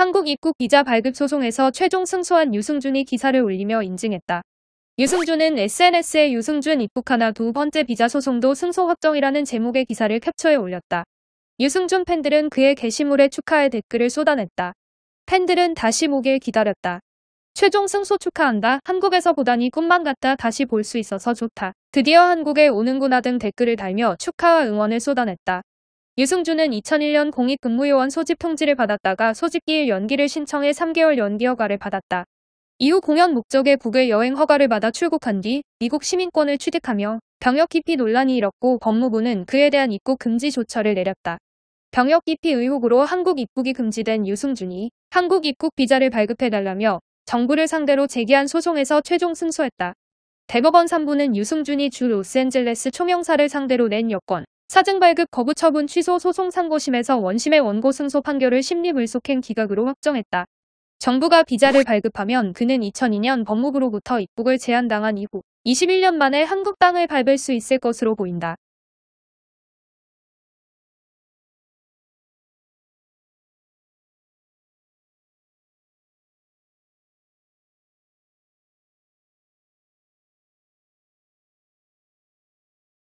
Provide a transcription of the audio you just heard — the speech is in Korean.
한국 입국 비자 발급 소송에서 최종 승소한 유승준이 기사를 올리며 인증했다. 유승준은 SNS에 유승준 입국하나 두 번째 비자 소송도 승소 확정이라는 제목의 기사를 캡처해 올렸다. 유승준 팬들은 그의 게시물에 축하의 댓글을 쏟아냈다. 팬들은 다시 목에 기다렸다. 최종 승소 축하한다. 한국에서 보다니 꿈만 같다. 다시 볼 수 있어서 좋다. 드디어 한국에 오는구나 등 댓글을 달며 축하와 응원을 쏟아냈다. 유승준은 2001년 공익근무요원 소집 통지를 받았다가 소집기일 연기를 신청해 3개월 연기 허가를 받았다. 이후 공연 목적의 국외 여행 허가를 받아 출국한 뒤 미국 시민권을 취득하며 병역 기피 논란이 일었고 법무부는 그에 대한 입국 금지 조처를 내렸다. 병역 기피 의혹으로 한국 입국이 금지된 유승준이 한국 입국 비자를 발급해달라며 정부를 상대로 제기한 소송에서 최종 승소했다. 대법원 3부는 유승준이 주 로스앤젤레스 총영사를 상대로 낸 여권 사증 발급 거부 처분 취소 소송 상고심에서 원심의 원고 승소 판결을 심리불속행 기각으로 확정했다. 정부가 비자를 발급하면 그는 2002년 법무부로부터 입국을 제한당한 이후 21년 만에 한국 땅을 밟을 수 있을 것으로 보인다.